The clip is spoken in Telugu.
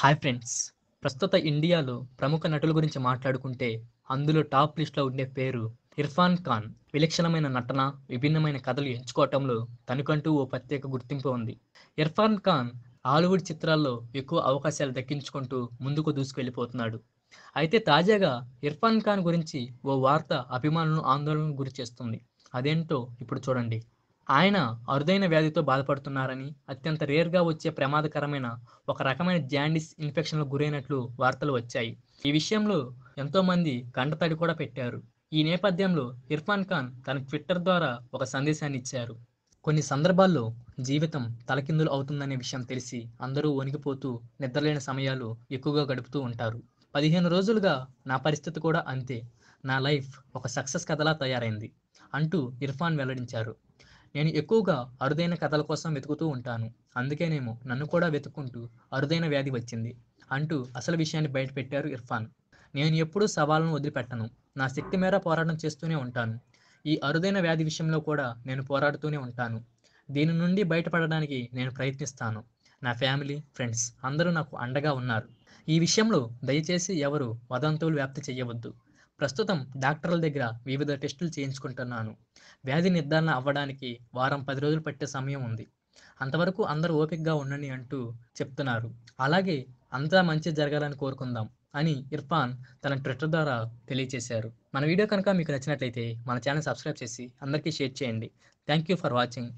హాయ్ ఫ్రెండ్స్ ప్రస్తుత ఇండియాలో ప్రముఖ నటుల గురించి మాట్లాడుకుంటే అందులో టాప్ లిస్ట్లో ఉండే పేరు ఇర్ఫాన్ ఖాన్ విలక్షణమైన నటన విభిన్నమైన కథలు ఎంచుకోవటంలో తనకంటూ ఓ ప్రత్యేక గుర్తింపు ఉంది ఇర్ఫాన్ ఖాన్ హాలీవుడ్ చిత్రాల్లో ఎక్కువ అవకాశాలు దక్కించుకుంటూ ముందుకు దూసుకెళ్ళిపోతున్నాడు అయితే తాజాగా ఇర్ఫాన్ ఖాన్ గురించి ఓ వార్త అభిమానులను ఆందోళనకు గురి చేస్తుంది అదేంటో ఇప్పుడు చూడండి ఆయన అరుదైన వ్యాధితో బాధపడుతున్నారని అత్యంత రేర్గా వచ్చే ప్రమాదకరమైన ఒక రకమైన జాండిస్ ఇన్ఫెక్షన్లకు గురైనట్లు వార్తలు వచ్చాయి ఈ విషయంలో ఎంతోమంది కండతడి కూడా పెట్టారు ఈ నేపథ్యంలో ఇర్ఫాన్ ఖాన్ తన ట్విట్టర్ ద్వారా ఒక సందేశాన్ని ఇచ్చారు కొన్ని సందర్భాల్లో జీవితం తలకిందులు అవుతుందనే విషయం తెలిసి అందరూ వణికిపోతూ నిద్రలేని సమయాలు ఎక్కువగా గడుపుతూ ఉంటారు పదిహేను రోజులుగా నా పరిస్థితి కూడా అంతే నా లైఫ్ ఒక సక్సెస్ కథలా తయారైంది అంటూ ఇర్ఫాన్ వెల్లడించారు నేను ఎక్కువగా అరుదైన కథల కోసం వెతుకుతూ ఉంటాను అందుకేనేమో నన్ను కూడా వెతుక్కుంటూ అరుదైన వ్యాధి వచ్చింది అంటూ అసలు విషయాన్ని బయటపెట్టారు ఇర్ఫాన్ నేను ఎప్పుడూ సవాళ్ళను వదిలిపెట్టను నా శక్తి మేర పోరాటం చేస్తూనే ఉంటాను ఈ అరుదైన వ్యాధి విషయంలో కూడా నేను పోరాడుతూనే ఉంటాను దీని నుండి బయటపడడానికి నేను ప్రయత్నిస్తాను నా ఫ్యామిలీ ఫ్రెండ్స్ అందరూ నాకు అండగా ఉన్నారు ఈ విషయంలో దయచేసి ఎవరు వదంతువులు వ్యాప్తి చేయవద్దు ప్రస్తుతం డాక్టర్ల దగ్గర వివిధ టెస్టులు చేయించుకుంటున్నాను వ్యాధి నిర్ధారణ అవ్వడానికి వారం పది రోజులు పట్టే సమయం ఉంది అంతవరకు అందరూ ఓపికగా ఉండండి అంటూ చెప్తున్నారు అలాగే అంతా మంచి జరగాలని కోరుకుందాం అని ఇర్ఫాన్ తన ట్విట్టర్ ద్వారా తెలియజేశారు మన వీడియో కనుక మీకు నచ్చినట్లయితే మన ఛానల్ సబ్స్క్రైబ్ చేసి అందరికీ షేర్ చేయండి థ్యాంక్ యూ ఫర్ వాచింగ్